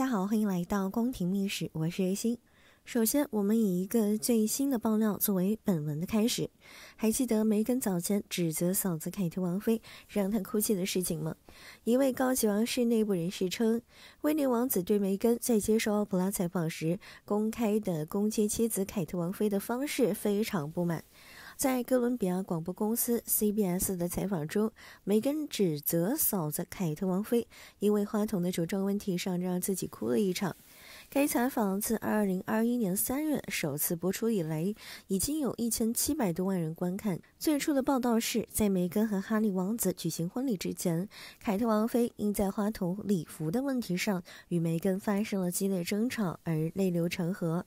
大家好，欢迎来到宫廷密史，我是瑞星。首先，我们以一个最新的爆料作为本文的开始。还记得梅根早前指责嫂子凯特王妃让她哭泣的事情吗？一位高级王室内部人士称，威廉王子对梅根在接受奥普拉采访时公开的攻击妻子凯特王妃的方式非常不满。在哥伦比亚广播公司 CBS 的采访中，梅根指责嫂子凯特王妃，因为花童的着装问题上让自己哭了一场。该采访自二零二一年三月首次播出以来，已经有一千七百多万人观看。最初的报道是在梅根和哈利王子举行婚礼之前，凯特王妃因在花童礼服的问题上与梅根发生了激烈争吵而泪流成河。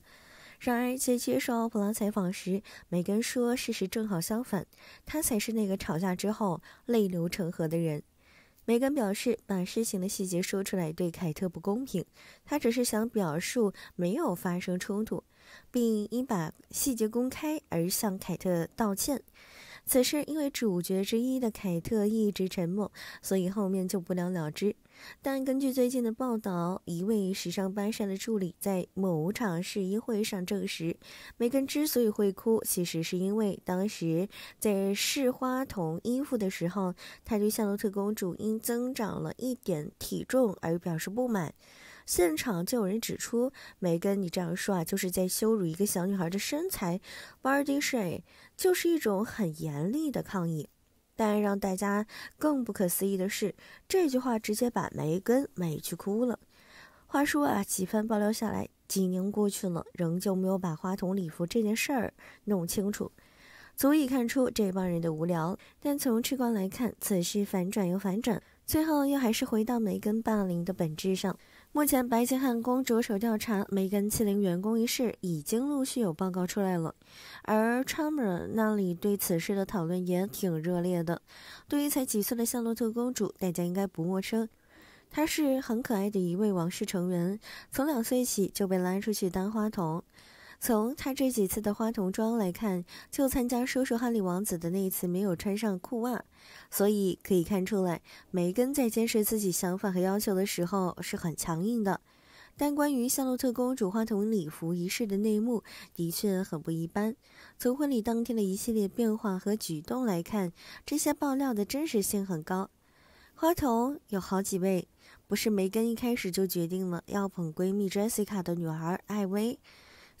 然而，在接受《奥普拉》采访时，梅根说：“事实正好相反，他才是那个吵架之后泪流成河的人。”梅根表示：“把事情的细节说出来对凯特不公平，他只是想表述没有发生冲突，并因把细节公开而向凯特道歉。”此事因为主角之一的凯特一直沉默，所以后面就不了了之。但根据最近的报道，一位时尚班上的助理在某场试衣会上证实，梅根之所以会哭，其实是因为当时在试花童衣服的时候，她对夏洛特公主因增长了一点体重而表示不满。现场就有人指出，梅根，你这样说啊，就是在羞辱一个小女孩的身材。b a d y s h a 就是一种很严厉的抗议，但让大家更不可思议的是，这句话直接把梅根美去哭了。话说啊，几番爆料下来，几年过去了，仍旧没有把花童礼服这件事儿弄清楚，足以看出这帮人的无聊。但从吃瓜来看，此事反转又反转，最后又还是回到梅根霸凌的本质上。目前，白金汉宫着手调查梅根欺凌员工一事，已经陆续有报告出来了。而查 w i e r 那里对此事的讨论也挺热烈的。对于才几岁的夏洛特公主，大家应该不陌生，她是很可爱的一位王室成员，从两岁起就被拉出去当花童。从她这几次的花童装来看，就参加叔叔哈利王子的那次没有穿上裤袜，所以可以看出来，梅根在坚持自己想法和要求的时候是很强硬的。但关于夏洛特公主花童礼服仪式的内幕的确很不一般。从婚礼当天的一系列变化和举动来看，这些爆料的真实性很高。花童有好几位，不是梅根一开始就决定了要捧闺蜜 Jessica 的女儿艾薇。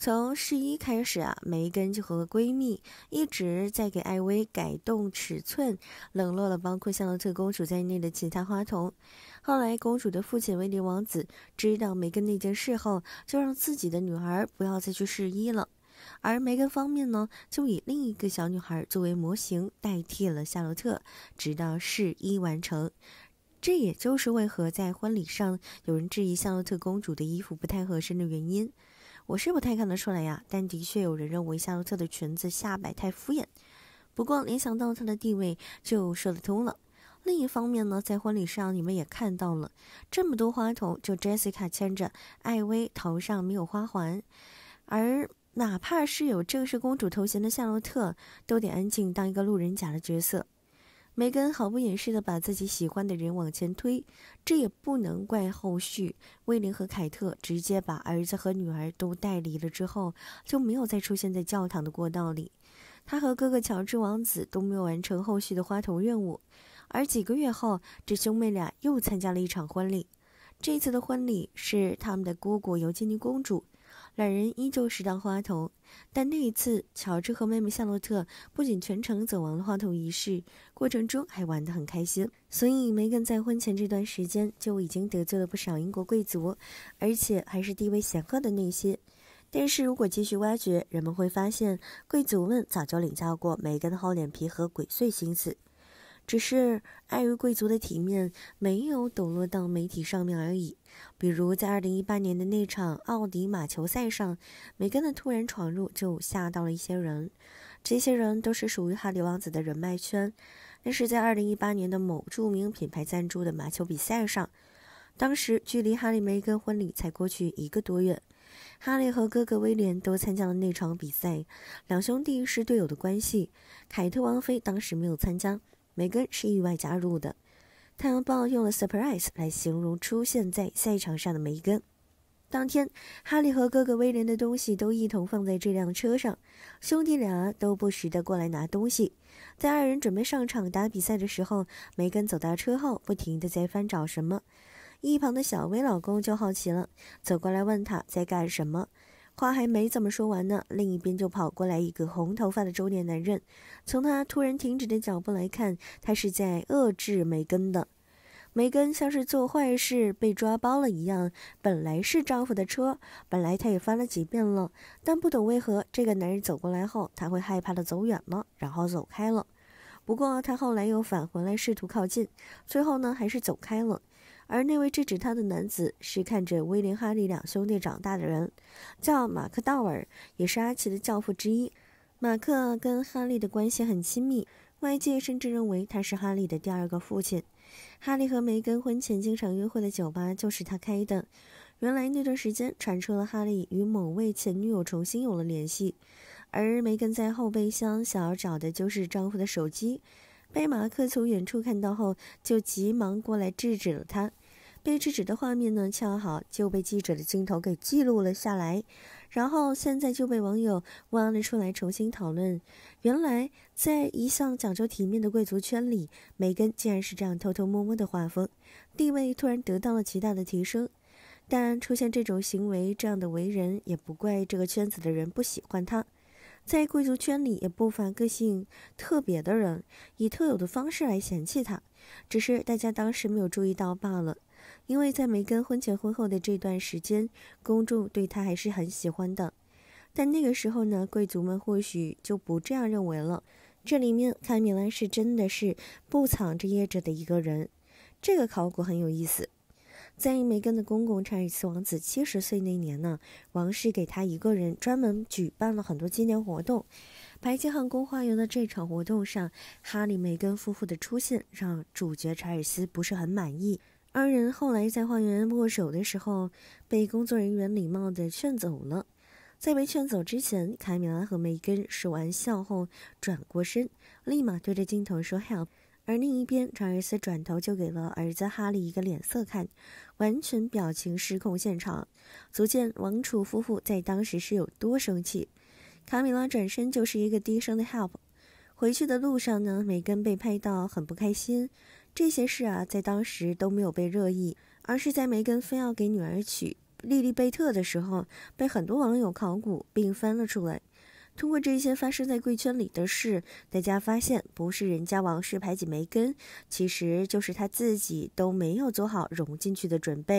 从试衣开始啊，梅根就和闺蜜一直在给艾薇改动尺寸，冷落了包括夏洛特公主在内的其他花童。后来，公主的父亲威廉王子知道梅根那件事后，就让自己的女儿不要再去试衣了。而梅根方面呢，就以另一个小女孩作为模型代替了夏洛特，直到试衣完成。这也就是为何在婚礼上有人质疑夏洛特公主的衣服不太合身的原因。我是不太看得出来呀，但的确有人认为夏洛特的裙子下摆太敷衍。不过联想到她的地位，就说得通了。另一方面呢，在婚礼上你们也看到了，这么多花童，就 Jessica 牵着艾薇，头上没有花环，而哪怕是有正式公主头衔的夏洛特，都得安静当一个路人甲的角色。梅根毫不掩饰地把自己喜欢的人往前推，这也不能怪后续。威廉和凯特直接把儿子和女儿都带离了，之后就没有再出现在教堂的过道里。他和哥哥乔治王子都没有完成后续的花童任务。而几个月后，这兄妹俩又参加了一场婚礼。这次的婚礼是他们的姑姑尤金妮公主。两人依旧是当花童，但那一次，乔治和妹妹夏洛特不仅全程走完了花童仪式，过程中还玩得很开心。所以，梅根在婚前这段时间就已经得罪了不少英国贵族，而且还是地位显赫的那些。但是如果继续挖掘，人们会发现，贵族们早就领教过梅根的厚脸皮和鬼祟心思。只是碍于贵族的体面，没有抖落到媒体上面而已。比如在二零一八年的那场奥迪马球赛上，梅根的突然闯入就吓到了一些人。这些人都是属于哈利王子的人脉圈。那是在二零一八年的某著名品牌赞助的马球比赛上，当时距离哈利梅根婚礼才过去一个多月，哈利和哥哥威廉都参加了那场比赛，两兄弟是队友的关系。凯特王妃当时没有参加。梅根是意外加入的，太阳报用了 “surprise” 来形容出现在赛场上的梅根。当天，哈利和哥哥威廉的东西都一同放在这辆车上，兄弟俩都不时的过来拿东西。在二人准备上场打比赛的时候，梅根走到车后，不停的在翻找什么。一旁的小薇老公就好奇了，走过来问他在干什么。话还没怎么说完呢，另一边就跑过来一个红头发的中年男人。从他突然停止的脚步来看，他是在遏制梅根的。梅根像是做坏事被抓包了一样，本来是丈夫的车，本来他也翻了几遍了，但不懂为何这个男人走过来后，他会害怕的走远了，然后走开了。不过他后来又返回来试图靠近，最后呢，还是走开了。而那位制止他的男子是看着威廉、哈利两兄弟长大的人，叫马克·道尔，也是阿奇的教父之一。马克跟哈利的关系很亲密，外界甚至认为他是哈利的第二个父亲。哈利和梅根婚前经常约会的酒吧就是他开的。原来那段时间传出了哈利与某位前女友重新有了联系，而梅根在后备箱想要找的就是丈夫的手机。被马克从远处看到后，就急忙过来制止了他。被制止的画面呢，恰好就被记者的镜头给记录了下来。然后现在就被网友挖了出来，重新讨论。原来，在一向讲究体面的贵族圈里，梅根竟然是这样偷偷摸摸的画风，地位突然得到了极大的提升。但出现这种行为，这样的为人，也不怪这个圈子的人不喜欢他。在贵族圈里也不乏个性特别的人，以特有的方式来嫌弃他，只是大家当时没有注意到罢了。因为在梅根婚前婚后的这段时间，公众对他还是很喜欢的。但那个时候呢，贵族们或许就不这样认为了。这里面，卡米拉是真的是不藏着掖着的一个人。这个考古很有意思。在梅根的公公查尔斯王子七十岁那年呢，王室给他一个人专门举办了很多纪念活动。白金汉宫花园的这场活动上，哈利梅根夫妇的出现让主角查尔斯不是很满意。二人后来在花园握手的时候，被工作人员礼貌的劝走了。在被劝走之前，凯米拉和梅根说完笑后，转过身，立马对着镜头说 “Help”。而另一边，查尔斯转头就给了儿子哈利一个脸色看，完全表情失控，现场，足见王储夫妇在当时是有多生气。卡米拉转身就是一个低声的 help。回去的路上呢，梅根被拍到很不开心。这些事啊，在当时都没有被热议，而是在梅根非要给女儿取莉莉贝特的时候，被很多网友考古并翻了出来。通过这些发生在贵圈里的事，大家发现，不是人家王室排挤梅根，其实就是他自己都没有做好融进去的准备。